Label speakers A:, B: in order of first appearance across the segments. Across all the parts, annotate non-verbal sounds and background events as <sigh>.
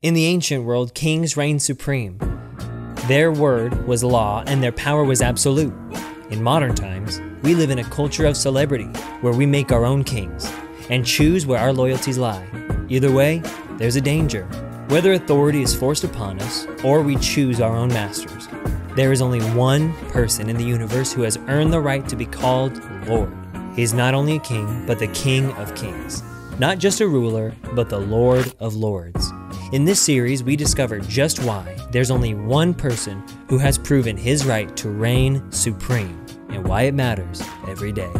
A: In the ancient world, kings reigned supreme. Their word was law and their power was absolute. In modern times, we live in a culture of celebrity where we make our own kings and choose where our loyalties lie. Either way, there's a danger. Whether authority is forced upon us or we choose our own masters, there is only one person in the universe who has earned the right to be called Lord. He is not only a king, but the King of Kings. Not just a ruler, but the Lord of Lords. In this series, we discover just why there's only one person who has proven his right to reign supreme and why it matters every day.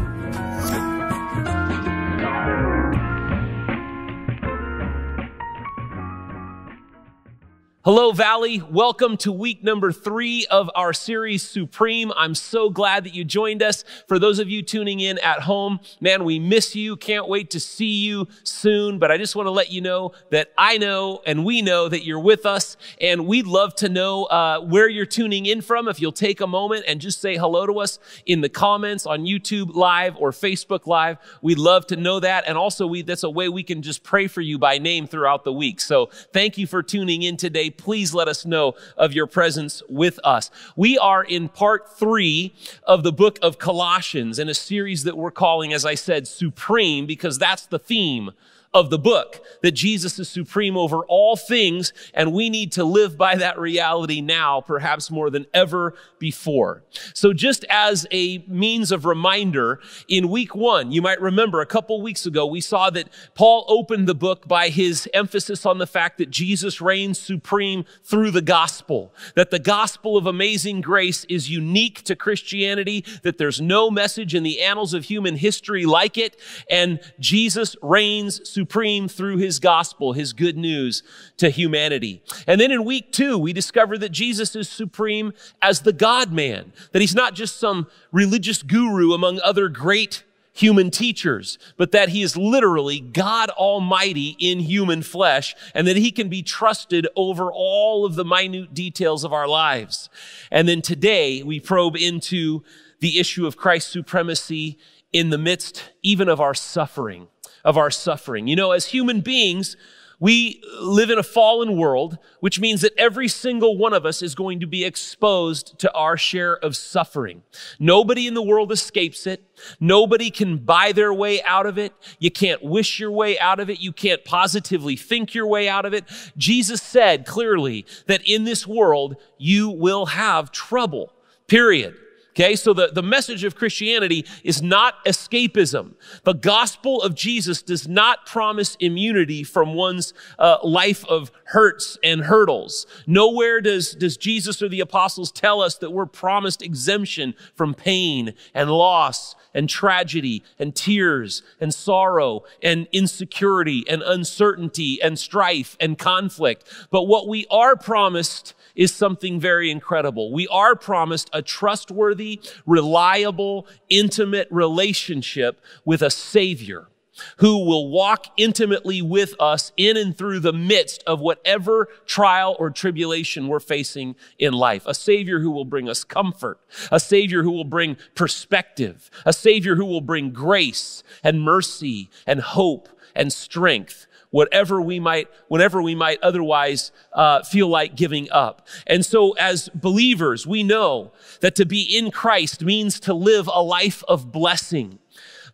A: Hello, Valley. Welcome to week number three of our series, Supreme. I'm so glad that you joined us. For those of you tuning in at home, man, we miss you. Can't wait to see you soon. But I just want to let you know that I know and we know that you're with us. And we'd love to know uh, where you're tuning in from. If you'll take a moment and just say hello to us in the comments on YouTube Live or Facebook Live, we'd love to know that. And also, we, that's a way we can just pray for you by name throughout the week. So thank you for tuning in today please let us know of your presence with us. We are in part three of the book of Colossians in a series that we're calling, as I said, Supreme, because that's the theme of the book that Jesus is supreme over all things, and we need to live by that reality now, perhaps more than ever before. So, just as a means of reminder, in week one, you might remember a couple weeks ago, we saw that Paul opened the book by his emphasis on the fact that Jesus reigns supreme through the gospel, that the gospel of amazing grace is unique to Christianity, that there's no message in the annals of human history like it, and Jesus reigns supreme through his gospel, his good news to humanity. And then in week two, we discover that Jesus is supreme as the God man, that he's not just some religious guru among other great human teachers, but that he is literally God Almighty in human flesh and that he can be trusted over all of the minute details of our lives. And then today we probe into the issue of Christ's supremacy in the midst even of our suffering of our suffering. You know, as human beings, we live in a fallen world, which means that every single one of us is going to be exposed to our share of suffering. Nobody in the world escapes it. Nobody can buy their way out of it. You can't wish your way out of it. You can't positively think your way out of it. Jesus said clearly that in this world, you will have trouble, period. Okay, so the, the message of Christianity is not escapism. The gospel of Jesus does not promise immunity from one's uh, life of hurts and hurdles. Nowhere does, does Jesus or the apostles tell us that we're promised exemption from pain and loss and tragedy and tears and sorrow and insecurity and uncertainty and strife and conflict. But what we are promised is something very incredible. We are promised a trustworthy reliable, intimate relationship with a Savior who will walk intimately with us in and through the midst of whatever trial or tribulation we're facing in life. A Savior who will bring us comfort, a Savior who will bring perspective, a Savior who will bring grace and mercy and hope and strength whatever we might, whenever we might otherwise uh, feel like giving up. And so as believers, we know that to be in Christ means to live a life of blessing.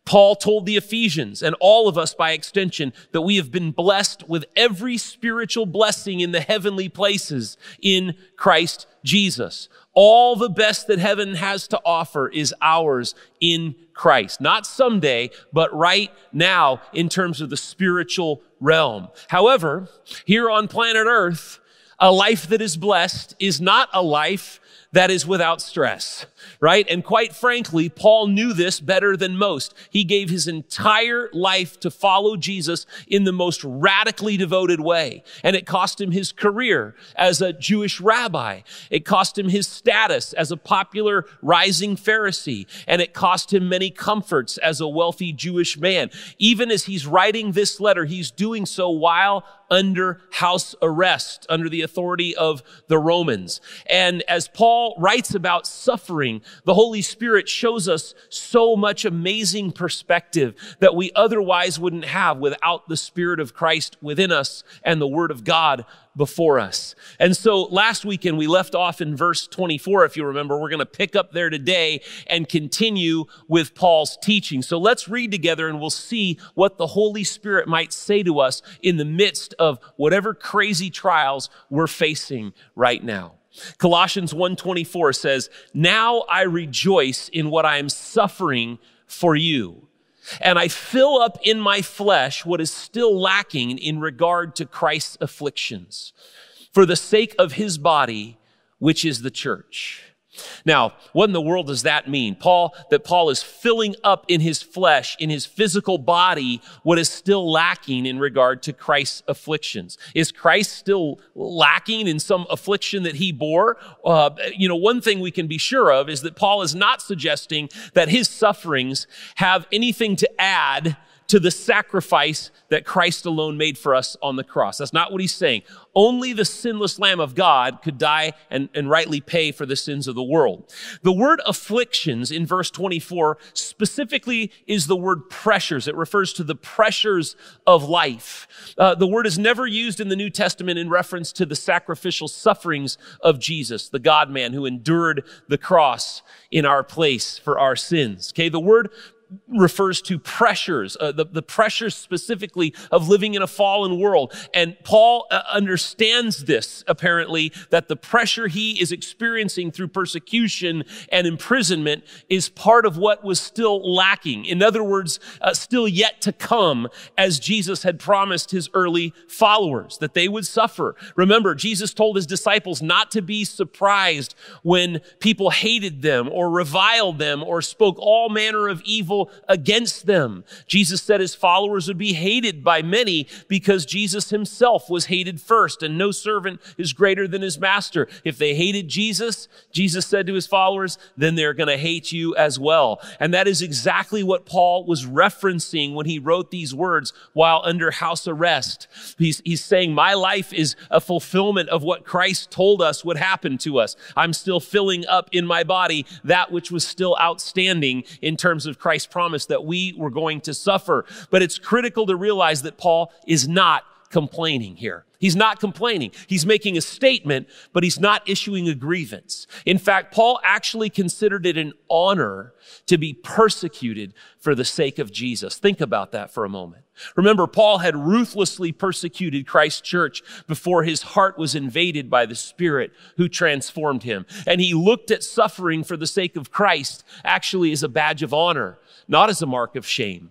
A: Paul told the Ephesians and all of us by extension that we have been blessed with every spiritual blessing in the heavenly places in Christ Jesus. All the best that heaven has to offer is ours in Christ. Not someday, but right now in terms of the spiritual realm. However, here on planet Earth, a life that is blessed is not a life that is without stress, right? And quite frankly, Paul knew this better than most. He gave his entire life to follow Jesus in the most radically devoted way. And it cost him his career as a Jewish rabbi. It cost him his status as a popular rising Pharisee. And it cost him many comforts as a wealthy Jewish man. Even as he's writing this letter, he's doing so while under house arrest, under the authority authority of the Romans. And as Paul writes about suffering, the Holy Spirit shows us so much amazing perspective that we otherwise wouldn't have without the Spirit of Christ within us and the Word of God before us. And so last weekend we left off in verse 24, if you remember. We're going to pick up there today and continue with Paul's teaching. So let's read together and we'll see what the Holy Spirit might say to us in the midst of whatever crazy trials we're facing right now. Colossians 1:24 says, "Now I rejoice in what I am suffering for you." and I fill up in my flesh what is still lacking in regard to Christ's afflictions for the sake of his body, which is the church. Now, what in the world does that mean? Paul, that Paul is filling up in his flesh, in his physical body, what is still lacking in regard to Christ's afflictions. Is Christ still lacking in some affliction that he bore? Uh, you know, one thing we can be sure of is that Paul is not suggesting that his sufferings have anything to add to the sacrifice that Christ alone made for us on the cross. That's not what he's saying. Only the sinless Lamb of God could die and, and rightly pay for the sins of the world. The word afflictions in verse 24 specifically is the word pressures. It refers to the pressures of life. Uh, the word is never used in the New Testament in reference to the sacrificial sufferings of Jesus, the God man who endured the cross in our place for our sins. Okay, the word refers to pressures, uh, the, the pressures specifically of living in a fallen world. And Paul uh, understands this, apparently, that the pressure he is experiencing through persecution and imprisonment is part of what was still lacking. In other words, uh, still yet to come, as Jesus had promised his early followers, that they would suffer. Remember, Jesus told his disciples not to be surprised when people hated them or reviled them or spoke all manner of evil against them. Jesus said his followers would be hated by many because Jesus himself was hated first, and no servant is greater than his master. If they hated Jesus, Jesus said to his followers, then they're going to hate you as well. And that is exactly what Paul was referencing when he wrote these words while under house arrest. He's, he's saying, My life is a fulfillment of what Christ told us would happen to us. I'm still filling up in my body that which was still outstanding in terms of Christ. Christ promised that we were going to suffer. But it's critical to realize that Paul is not complaining here. He's not complaining. He's making a statement, but he's not issuing a grievance. In fact, Paul actually considered it an honor to be persecuted for the sake of Jesus. Think about that for a moment. Remember, Paul had ruthlessly persecuted Christ's church before his heart was invaded by the Spirit who transformed him. And he looked at suffering for the sake of Christ actually as a badge of honor not as a mark of shame.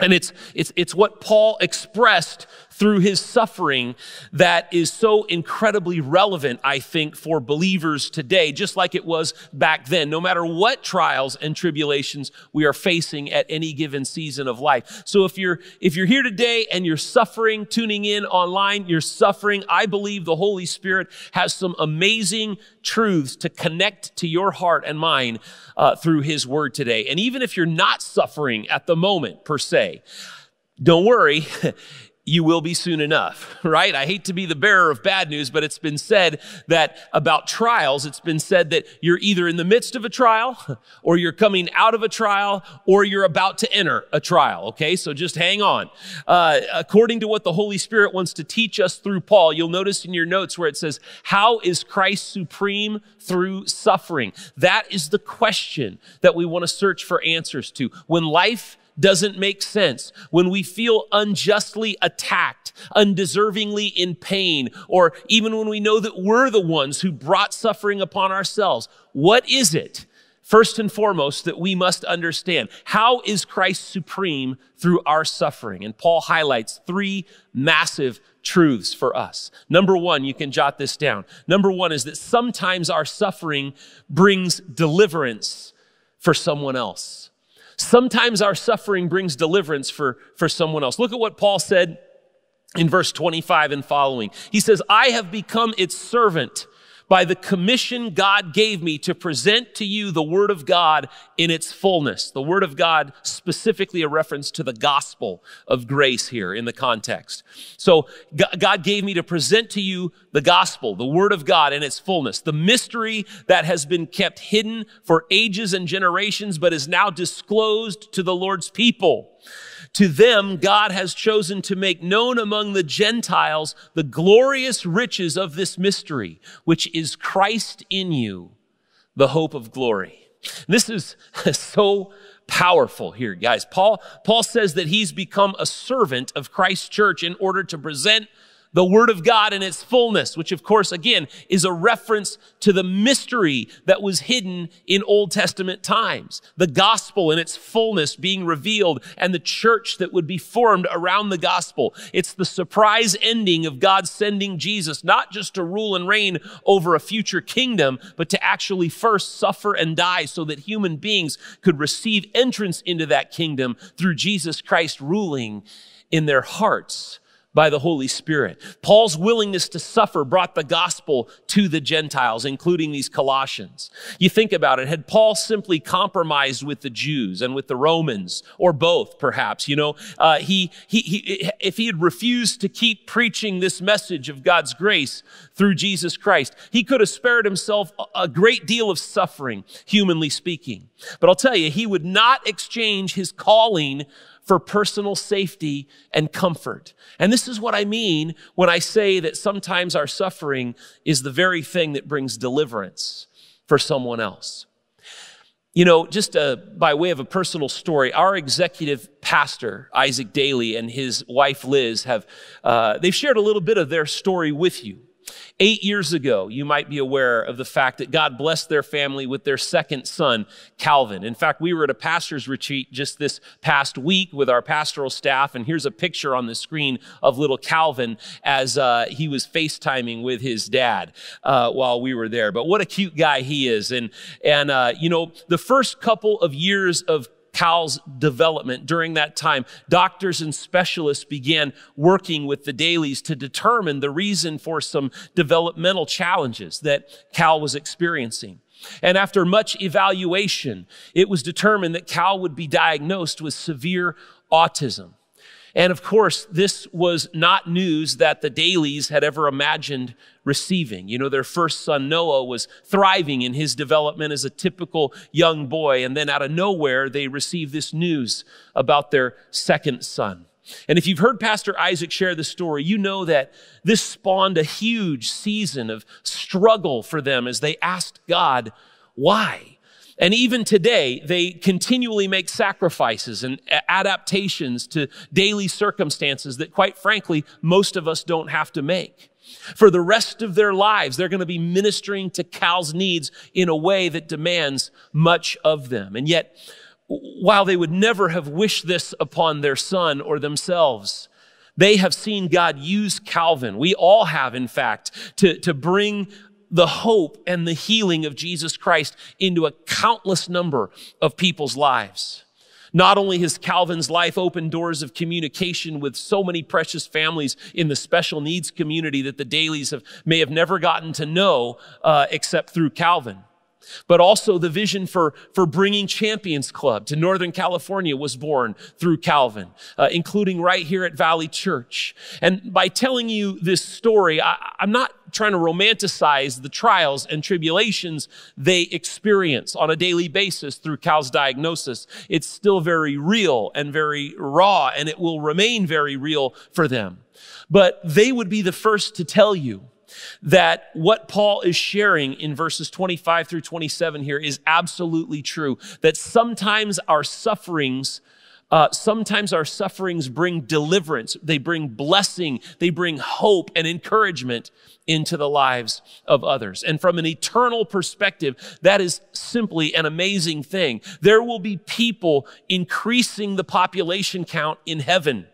A: And it's, it's, it's what Paul expressed through his suffering that is so incredibly relevant, I think, for believers today, just like it was back then, no matter what trials and tribulations we are facing at any given season of life. So if you're, if you're here today and you're suffering, tuning in online, you're suffering, I believe the Holy Spirit has some amazing truths to connect to your heart and mine uh, through his word today. And even if you're not suffering at the moment per se, don't worry. <laughs> you will be soon enough, <laughs> right? I hate to be the bearer of bad news, but it's been said that about trials, it's been said that you're either in the midst of a trial <laughs> or you're coming out of a trial or you're about to enter a trial, okay? So just hang on. Uh, according to what the Holy Spirit wants to teach us through Paul, you'll notice in your notes where it says, How is Christ supreme through suffering? That is the question that we want to search for answers to. When life doesn't make sense, when we feel unjustly attacked, undeservingly in pain, or even when we know that we're the ones who brought suffering upon ourselves, what is it, first and foremost, that we must understand? How is Christ supreme through our suffering? And Paul highlights three massive truths for us. Number one, you can jot this down. Number one is that sometimes our suffering brings deliverance for someone else. Sometimes our suffering brings deliverance for, for someone else. Look at what Paul said in verse 25 and following. He says, I have become its servant by the commission God gave me to present to you the Word of God in its fullness. The Word of God, specifically a reference to the gospel of grace here in the context. So God gave me to present to you the gospel, the Word of God in its fullness, the mystery that has been kept hidden for ages and generations, but is now disclosed to the Lord's people. To them, God has chosen to make known among the Gentiles the glorious riches of this mystery, which is Christ in you, the hope of glory. This is <laughs> so powerful here, guys. Paul, Paul says that he's become a servant of Christ's church in order to present the Word of God in its fullness, which of course, again, is a reference to the mystery that was hidden in Old Testament times. The gospel in its fullness being revealed and the church that would be formed around the gospel. It's the surprise ending of God sending Jesus, not just to rule and reign over a future kingdom, but to actually first suffer and die so that human beings could receive entrance into that kingdom through Jesus Christ ruling in their hearts by the Holy Spirit. Paul's willingness to suffer brought the gospel to the Gentiles, including these Colossians. You think about it. Had Paul simply compromised with the Jews and with the Romans, or both, perhaps, you know, uh, he, he, he, if he had refused to keep preaching this message of God's grace through Jesus Christ, he could have spared himself a great deal of suffering, humanly speaking. But I'll tell you, he would not exchange his calling for personal safety and comfort. And this is what I mean when I say that sometimes our suffering is the very thing that brings deliverance for someone else. You know, just uh, by way of a personal story, our executive pastor, Isaac Daly, and his wife Liz have, uh, they've shared a little bit of their story with you. Eight years ago, you might be aware of the fact that God blessed their family with their second son, Calvin. In fact, we were at a pastor's retreat just this past week with our pastoral staff, and here's a picture on the screen of little Calvin as uh, he was FaceTiming with his dad uh, while we were there. But what a cute guy he is. And, and uh, you know, the first couple of years of Cal's development. During that time, doctors and specialists began working with the dailies to determine the reason for some developmental challenges that Cal was experiencing. And after much evaluation, it was determined that Cal would be diagnosed with severe autism. And of course, this was not news that the dailies had ever imagined receiving. You know, their first son, Noah, was thriving in his development as a typical young boy. And then out of nowhere, they received this news about their second son. And if you've heard Pastor Isaac share this story, you know that this spawned a huge season of struggle for them as they asked God, why? And even today, they continually make sacrifices and adaptations to daily circumstances that quite frankly, most of us don't have to make. For the rest of their lives, they're going to be ministering to Cal's needs in a way that demands much of them. And yet, while they would never have wished this upon their son or themselves, they have seen God use Calvin. We all have, in fact, to, to bring the hope and the healing of Jesus Christ into a countless number of people's lives. Not only has Calvin's life opened doors of communication with so many precious families in the special needs community that the dailies have, may have never gotten to know uh, except through Calvin, but also the vision for, for bringing Champions Club to Northern California was born through Calvin, uh, including right here at Valley Church. And by telling you this story, I, I'm not trying to romanticize the trials and tribulations they experience on a daily basis through Cal's diagnosis. It's still very real and very raw, and it will remain very real for them. But they would be the first to tell you that what Paul is sharing in verses 25 through 27 here is absolutely true. That sometimes our sufferings uh, sometimes our sufferings bring deliverance, they bring blessing, they bring hope and encouragement into the lives of others. And from an eternal perspective, that is simply an amazing thing. There will be people increasing the population count in heaven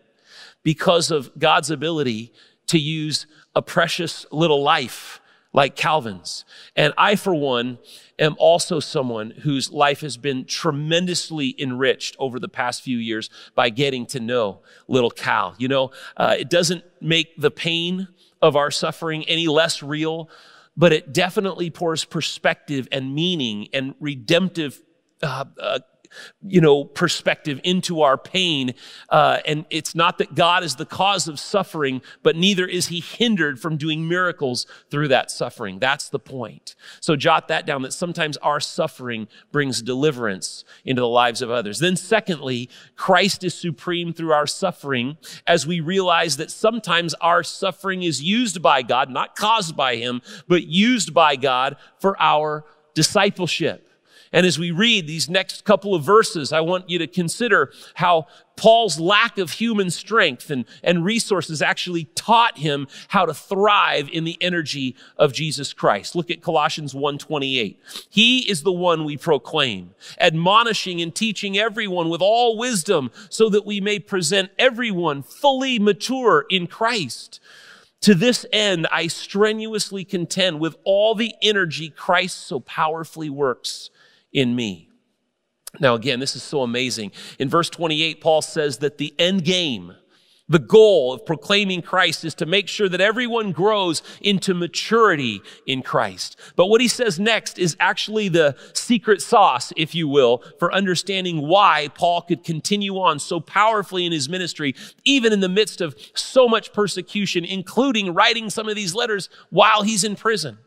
A: because of God's ability to use a precious little life like Calvin's. And I, for one, am also someone whose life has been tremendously enriched over the past few years by getting to know little Cal. You know, uh, it doesn't make the pain of our suffering any less real, but it definitely pours perspective and meaning and redemptive uh, uh, you know, perspective into our pain. Uh, and it's not that God is the cause of suffering, but neither is he hindered from doing miracles through that suffering. That's the point. So jot that down that sometimes our suffering brings deliverance into the lives of others. Then secondly, Christ is supreme through our suffering as we realize that sometimes our suffering is used by God, not caused by him, but used by God for our discipleship. And as we read these next couple of verses, I want you to consider how Paul's lack of human strength and, and resources actually taught him how to thrive in the energy of Jesus Christ. Look at Colossians 1.28. He is the one we proclaim, admonishing and teaching everyone with all wisdom so that we may present everyone fully mature in Christ. To this end, I strenuously contend with all the energy Christ so powerfully works in me. Now, again, this is so amazing. In verse 28, Paul says that the end game, the goal of proclaiming Christ is to make sure that everyone grows into maturity in Christ. But what he says next is actually the secret sauce, if you will, for understanding why Paul could continue on so powerfully in his ministry, even in the midst of so much persecution, including writing some of these letters while he's in prison.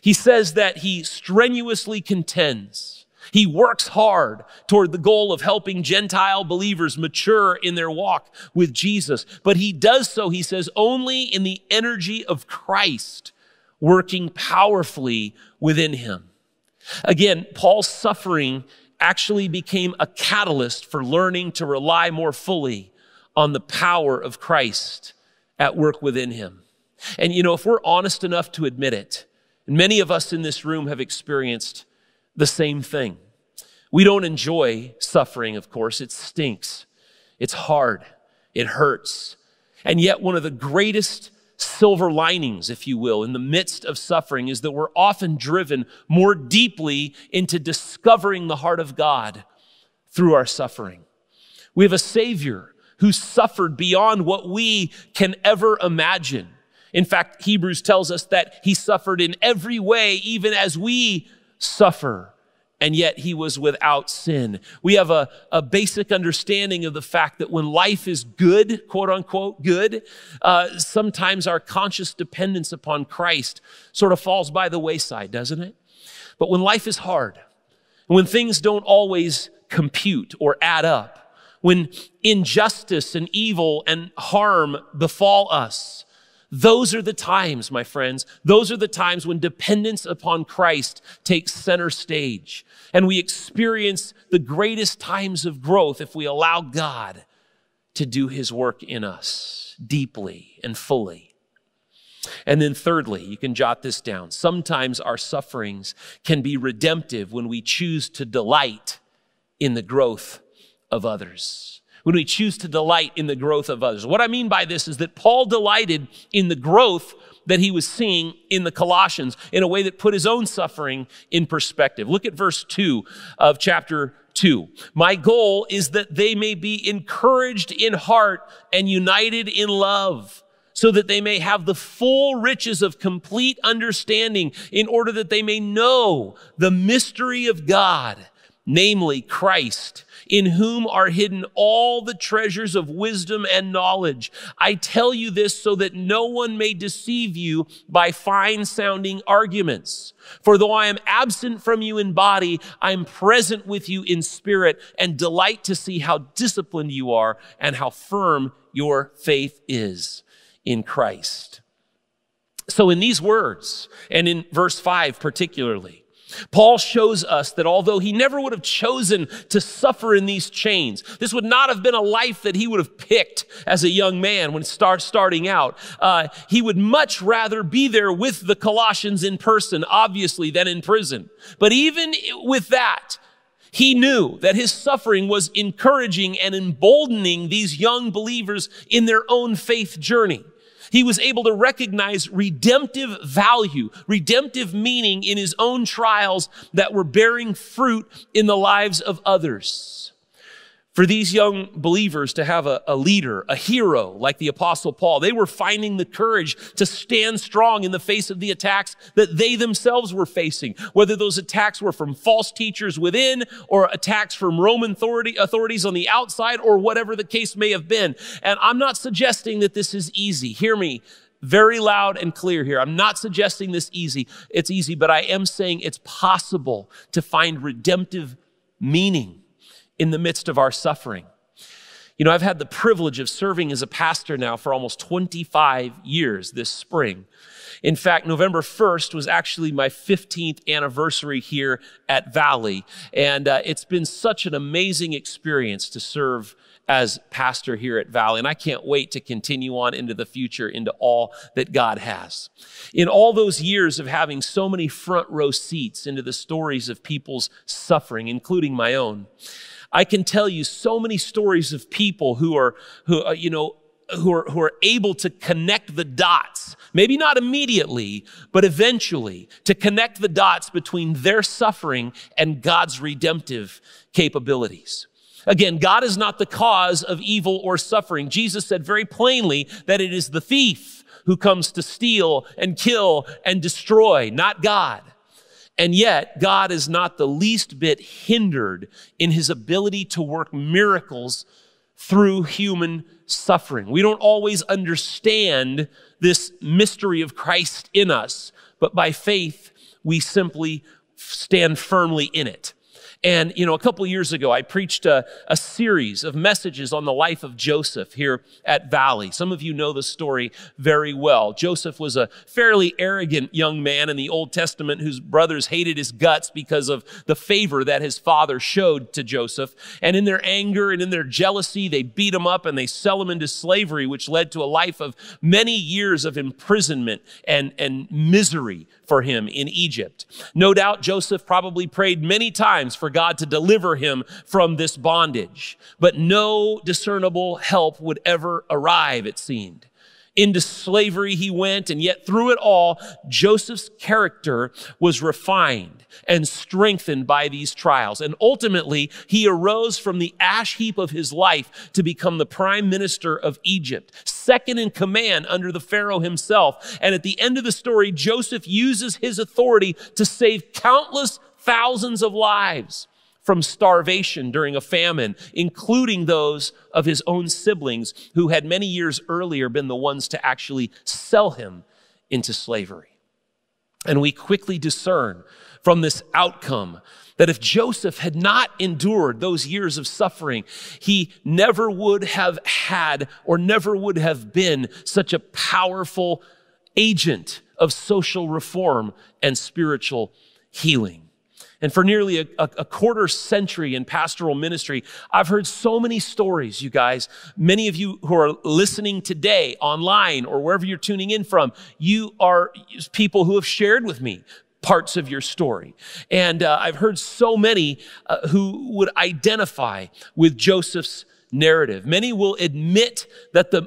A: He says that he strenuously contends he works hard toward the goal of helping Gentile believers mature in their walk with Jesus. But he does so, he says, only in the energy of Christ working powerfully within him. Again, Paul's suffering actually became a catalyst for learning to rely more fully on the power of Christ at work within him. And you know, if we're honest enough to admit it, and many of us in this room have experienced the same thing. We don't enjoy suffering, of course. It stinks. It's hard. It hurts. And yet, one of the greatest silver linings, if you will, in the midst of suffering is that we're often driven more deeply into discovering the heart of God through our suffering. We have a Savior who suffered beyond what we can ever imagine. In fact, Hebrews tells us that he suffered in every way, even as we suffer and yet he was without sin. We have a, a basic understanding of the fact that when life is good, quote unquote, good, uh, sometimes our conscious dependence upon Christ sort of falls by the wayside, doesn't it? But when life is hard, when things don't always compute or add up, when injustice and evil and harm befall us, those are the times, my friends. Those are the times when dependence upon Christ takes center stage and we experience the greatest times of growth if we allow God to do his work in us deeply and fully. And then, thirdly, you can jot this down. Sometimes our sufferings can be redemptive when we choose to delight in the growth of others when we choose to delight in the growth of others. What I mean by this is that Paul delighted in the growth that he was seeing in the Colossians in a way that put his own suffering in perspective. Look at verse 2 of chapter 2. My goal is that they may be encouraged in heart and united in love. So that they may have the full riches of complete understanding in order that they may know the mystery of God namely Christ, in whom are hidden all the treasures of wisdom and knowledge. I tell you this so that no one may deceive you by fine sounding arguments. For though I am absent from you in body, I am present with you in spirit and delight to see how disciplined you are and how firm your faith is in Christ. So in these words, and in verse five particularly, Paul shows us that although he never would have chosen to suffer in these chains, this would not have been a life that he would have picked as a young man when start starting out. Uh, he would much rather be there with the Colossians in person, obviously, than in prison. But even with that, he knew that his suffering was encouraging and emboldening these young believers in their own faith journey he was able to recognize redemptive value, redemptive meaning in his own trials that were bearing fruit in the lives of others for these young believers to have a, a, leader, a hero like the apostle Paul. They were finding the courage to stand strong in the face of the attacks that they themselves were facing, whether those attacks were from false teachers within or attacks from Roman authority, authorities on the outside or whatever the case may have been. And I'm not suggesting that this is easy. Hear me very loud and clear here. I'm not suggesting this easy. It's easy, but I am saying it's possible to find redemptive meaning in the midst of our suffering. You know, I've had the privilege of serving as a pastor now for almost 25 years this spring. In fact, November 1st was actually my 15th anniversary here at Valley. And uh, it's been such an amazing experience to serve as pastor here at Valley. And I can't wait to continue on into the future, into all that God has. In all those years of having so many front row seats into the stories of people's suffering, including my own, I can tell you so many stories of people who are, who, uh, you know, who are, who are able to connect the dots, maybe not immediately, but eventually to connect the dots between their suffering and God's redemptive capabilities. Again, God is not the cause of evil or suffering. Jesus said very plainly that it is the thief who comes to steal and kill and destroy, not God. And yet, God is not the least bit hindered in his ability to work miracles through human suffering. We don't always understand this mystery of Christ in us, but by faith, we simply stand firmly in it. And, you know, a couple years ago, I preached a, a, series of messages on the life of Joseph here at Valley. Some of you know the story very well. Joseph was a fairly arrogant young man in the Old Testament whose brothers hated his guts because of the favor that his father showed to Joseph. And in their anger and in their jealousy, they beat him up and they sell him into slavery, which led to a life of many years of imprisonment and, and misery for him in Egypt. No doubt Joseph probably prayed many times for for God to deliver him from this bondage. But no discernible help would ever arrive, it seemed. Into slavery he went, and yet through it all, Joseph's character was refined and strengthened by these trials. And ultimately, he arose from the ash heap of his life to become the prime minister of Egypt, second in command under the Pharaoh himself. And at the end of the story, Joseph uses his authority to save countless thousands of lives from starvation during a famine, including those of his own siblings who had many years earlier been the ones to actually sell him into slavery. And we quickly discern from this outcome that if Joseph had not endured those years of suffering, he never would have had or never would have been such a powerful agent of social reform and spiritual healing. And for nearly a, a, quarter century in pastoral ministry, I've heard so many stories, you guys. Many of you who are listening today online or wherever you're tuning in from, you are people who have shared with me parts of your story. And uh, I've heard so many uh, who would identify with Joseph's narrative. Many will admit that the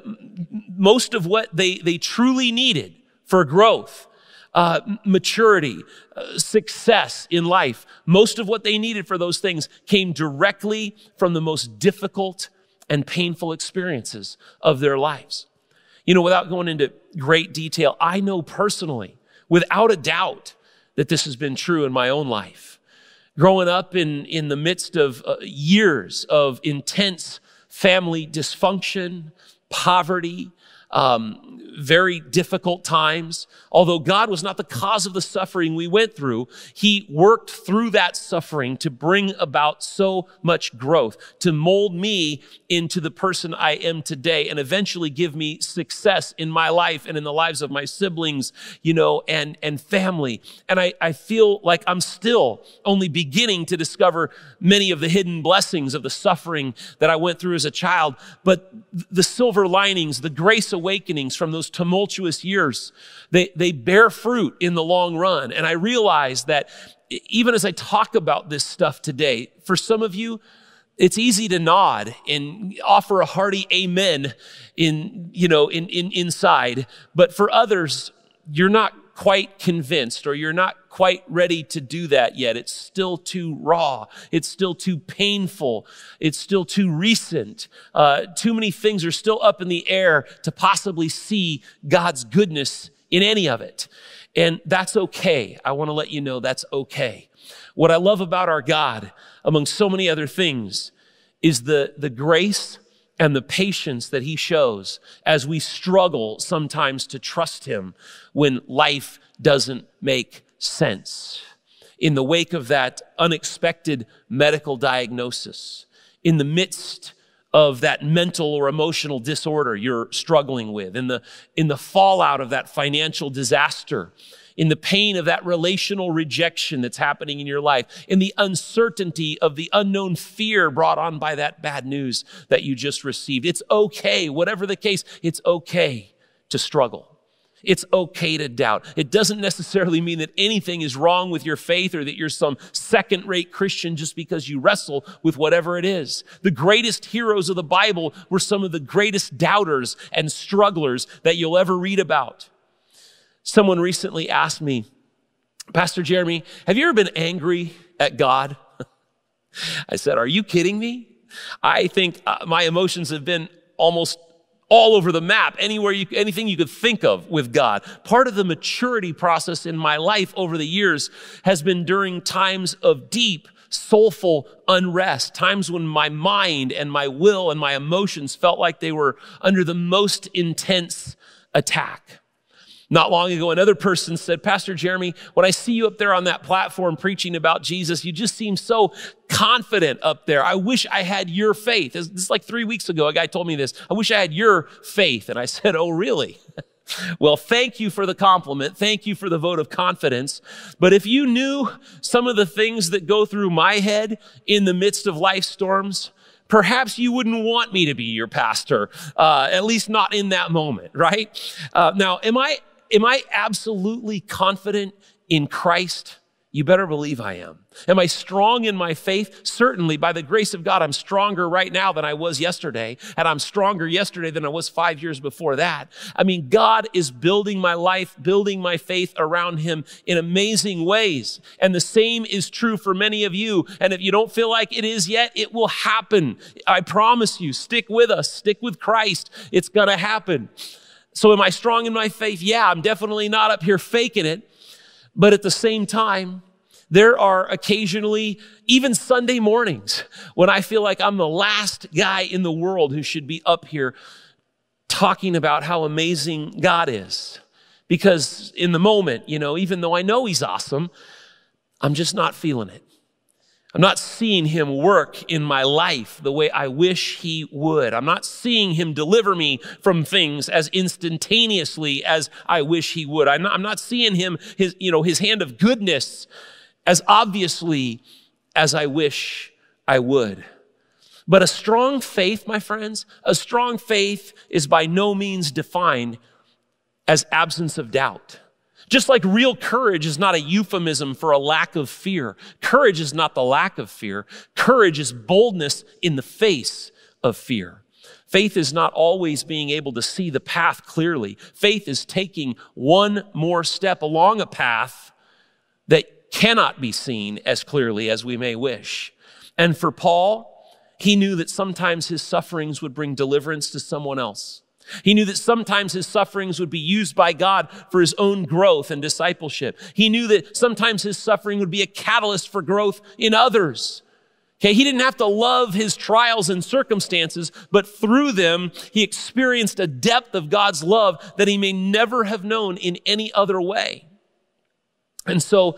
A: most of what they, they truly needed for growth uh, maturity, uh, success in life. Most of what they needed for those things came directly from the most difficult and painful experiences of their lives. You know, without going into great detail, I know personally, without a doubt, that this has been true in my own life. Growing up in, in the midst of uh, years of intense family dysfunction, poverty, um, very difficult times. Although God was not the cause of the suffering we went through, He worked through that suffering to bring about so much growth, to mold me into the person I am today, and eventually give me success in my life and in the lives of my siblings, you know, and, and family. And I, I feel like I'm still only beginning to discover many of the hidden blessings of the suffering that I went through as a child, but the silver linings, the grace awakenings from those tumultuous years, they, they bear fruit in the long run. And I realize that even as I talk about this stuff today, for some of you, it's easy to nod and offer a hearty amen in, you know, in, in, inside. But for others, you're not quite convinced or you're not quite ready to do that yet. It's still too raw. It's still too painful. It's still too recent. Uh, too many things are still up in the air to possibly see God's goodness in any of it. And that's okay. I want to let you know that's okay. What I love about our God, among so many other things, is the, the grace and the patience that he shows as we struggle sometimes to trust him when life doesn't make sense. In the wake of that unexpected medical diagnosis, in the midst of that mental or emotional disorder you're struggling with, in the, in the fallout of that financial disaster in the pain of that relational rejection that's happening in your life, in the uncertainty of the unknown fear brought on by that bad news that you just received. It's okay, whatever the case, it's okay to struggle. It's okay to doubt. It doesn't necessarily mean that anything is wrong with your faith or that you're some second rate Christian just because you wrestle with whatever it is. The greatest heroes of the Bible were some of the greatest doubters and strugglers that you'll ever read about. Someone recently asked me, Pastor Jeremy, have you ever been angry at God? <laughs> I said, Are you kidding me? I think uh, my emotions have been almost all over the map, anywhere you, anything you could think of with God. Part of the maturity process in my life over the years has been during times of deep, soulful unrest, times when my mind and my will and my emotions felt like they were under the most intense attack. Not long ago, another person said, Pastor Jeremy, when I see you up there on that platform preaching about Jesus, you just seem so confident up there. I wish I had your faith. This is like three weeks ago, a guy told me this. I wish I had your faith. And I said, Oh, really? <laughs> Well, thank you for the compliment. Thank you for the vote of confidence. But if you knew some of the things that go through my head in the midst of life storms, perhaps you wouldn't want me to be your pastor, uh, at least not in that moment, right? Uh, now, am I am I absolutely confident in Christ? You better believe I am. Am I strong in my faith? Certainly, by the grace of God, I'm stronger right now than I was yesterday, and I'm stronger yesterday than I was five years before that. I mean, God is building my life, building my faith around Him in amazing ways. And the same is true for many of you. And if you don't feel like it is yet, it will happen. I promise you, stick with us, stick with Christ. It's going to happen. So am I strong in my faith? Yeah, I'm definitely not up here faking it. But at the same time, there are occasionally, even Sunday mornings, when I feel like I'm the last guy in the world who should be up here talking about how amazing God is. Because in the moment, you know, even though I know He's awesome, I'm just not feeling it. I'm not seeing him work in my life the way I wish he would. I'm not seeing him deliver me from things as instantaneously as I wish he would. I'm not, I'm not seeing him, his, you know, his hand of goodness as obviously as I wish I would. But a strong faith, my friends, a strong faith is by no means defined as absence of doubt. Just like real courage is not a euphemism for a lack of fear, courage is not the lack of fear. Courage is boldness in the face of fear. Faith is not always being able to see the path clearly. Faith is taking one more step along a path that cannot be seen as clearly as we may wish. And for Paul, he knew that sometimes his sufferings would bring deliverance to someone else. He knew that sometimes his sufferings would be used by God for his own growth and discipleship. He knew that sometimes his suffering would be a catalyst for growth in others. Okay, he didn't have to love his trials and circumstances, but through them, he experienced a depth of God's love that he may never have known in any other way. And so,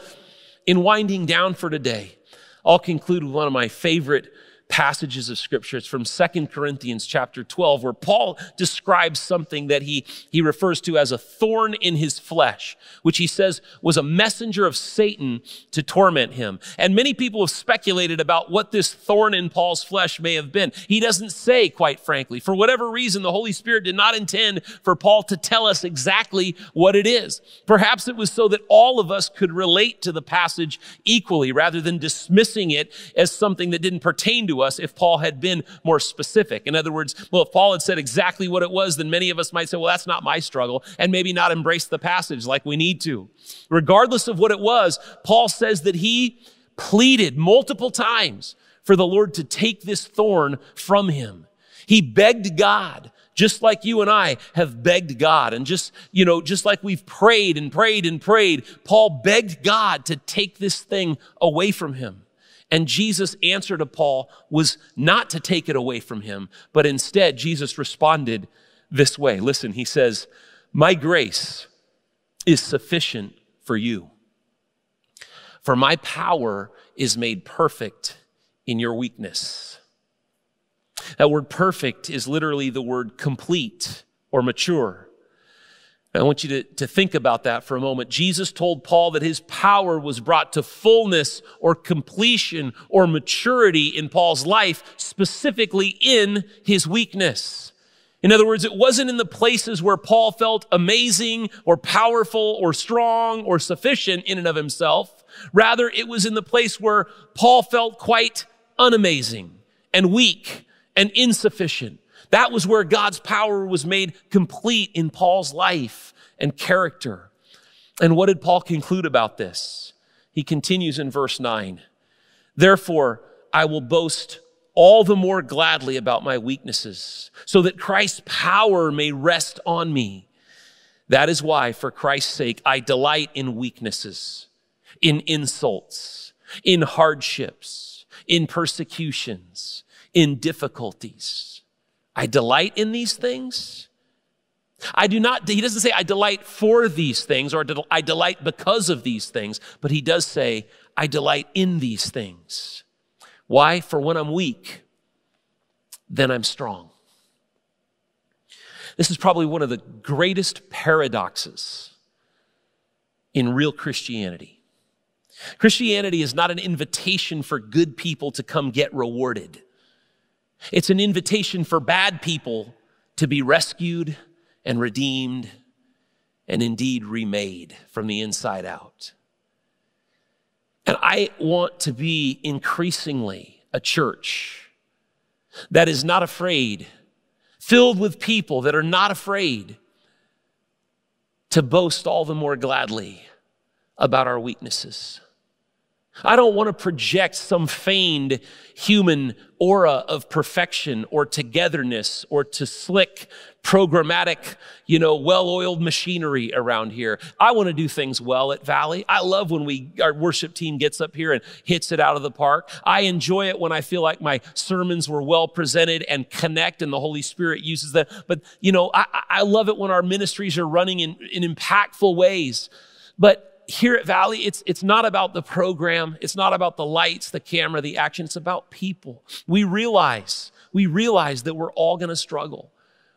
A: in winding down for today, I'll conclude with one of my favorite passages of scripture. It's from Second Corinthians chapter 12, where Paul describes something that he, he refers to as a thorn in his flesh, which he says was a messenger of Satan to torment him. And many people have speculated about what this thorn in Paul's flesh may have been. He doesn't say, quite frankly. For whatever reason, the Holy Spirit did not intend for Paul to tell us exactly what it is. Perhaps it was so that all of us could relate to the passage equally rather than dismissing it as something that didn't pertain to to us if Paul had been more specific. In other words, well, if Paul had said exactly what it was, then many of us might say, well, that's not my struggle, and maybe not embrace the passage like we need to. Regardless of what it was, Paul says that he pleaded multiple times for the Lord to take this thorn from him. He begged God just like you and I have begged God and just, you know, just like we've prayed and prayed and prayed, Paul begged God to take this thing away from him. And Jesus' answer to Paul was not to take it away from him, but instead, Jesus responded this way. Listen, he says, My grace is sufficient for you, for my power is made perfect in your weakness. That word perfect is literally the word complete or mature. I want you to, to think about that for a moment. Jesus told Paul that his power was brought to fullness or completion or maturity in Paul's life, specifically in his weakness. In other words, it wasn't in the places where Paul felt amazing or powerful or strong or sufficient in and of himself. Rather, it was in the place where Paul felt quite unamazing and weak and insufficient that was where God's power was made complete in Paul's life and character. And what did Paul conclude about this? He continues in verse 9. Therefore, I will boast all the more gladly about my weaknesses, so that Christ's power may rest on me. That is why, for Christ's sake, I delight in weaknesses, in insults, in hardships, in persecutions, in difficulties. I delight in these things. I do not, he doesn't say I delight for these things or I delight because of these things, but he does say I delight in these things. Why? For when I'm weak, then I'm strong. This is probably one of the greatest paradoxes in real Christianity. Christianity is not an invitation for good people to come get rewarded. It's an invitation for bad people to be rescued and redeemed and indeed remade from the inside out. And I want to be increasingly a church that is not afraid, filled with people that are not afraid to boast all the more gladly about our weaknesses. I don't want to project some feigned human aura of perfection or togetherness or to slick programmatic, you know, well-oiled machinery around here. I want to do things well at Valley. I love when we our worship team gets up here and hits it out of the park. I enjoy it when I feel like my sermons were well presented and connect and the Holy Spirit uses them. But you know, I, I love it when our ministries are running in, in impactful ways. But here at Valley, it's, it's not about the program, it's not about the lights, the camera, the action, it's about people. We realize, we realize that we're all gonna struggle.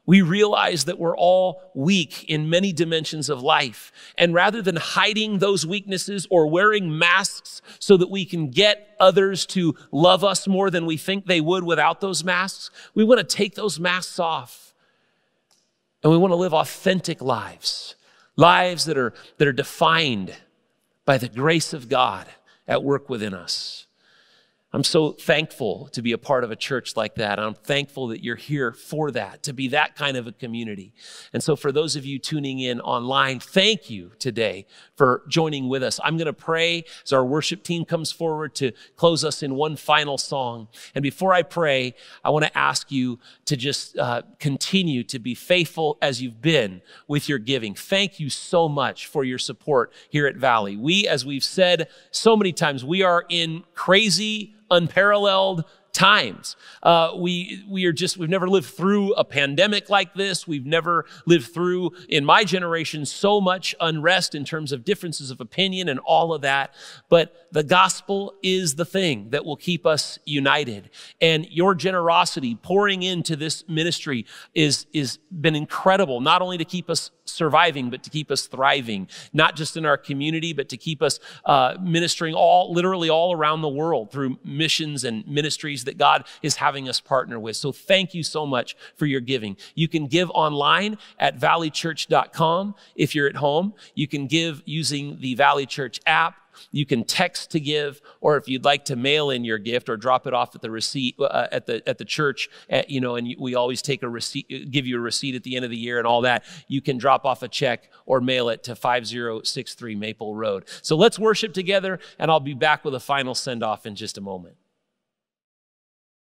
A: We realize that we're all weak in many dimensions of life. And rather than hiding those weaknesses or wearing masks so that we can get others to love us more than we think they would without those masks, we wanna take those masks off. And we wanna live authentic lives lives that are, that are defined by the grace of God at work within us. I'm so thankful to be a part of a church like that. I'm thankful that you're here for that, to be that kind of a community. And so, for those of you tuning in online, thank you today for joining with us. I'm going to pray as our worship team comes forward to close us in one final song. And before I pray, I want to ask you to just uh, continue to be faithful as you've been with your giving. Thank you so much for your support here at Valley. We, as we've said so many times, we are in crazy, unparalleled times. Uh, we we are just we've never lived through a pandemic like this. We've never lived through in my generation so much unrest in terms of differences of opinion and all of that. But the gospel is the thing that will keep us united. And your generosity pouring into this ministry is is been incredible, not only to keep us surviving, but to keep us thriving, not just in our community, but to keep us uh, ministering all, literally all around the world through missions and ministries that God is having us partner with. So thank you so much for your giving. You can give online at valleychurch.com if you're at home. You can give using the Valley Church app you can text to give, or if you'd like to mail in your gift or drop it off at the receipt uh, at the at the church, at, you know, and we always take a receipt, give you a receipt at the end of the year and all that. You can drop off a check or mail it to 5063 Maple Road. So let's worship together, and I'll be back with a final send off in just a moment.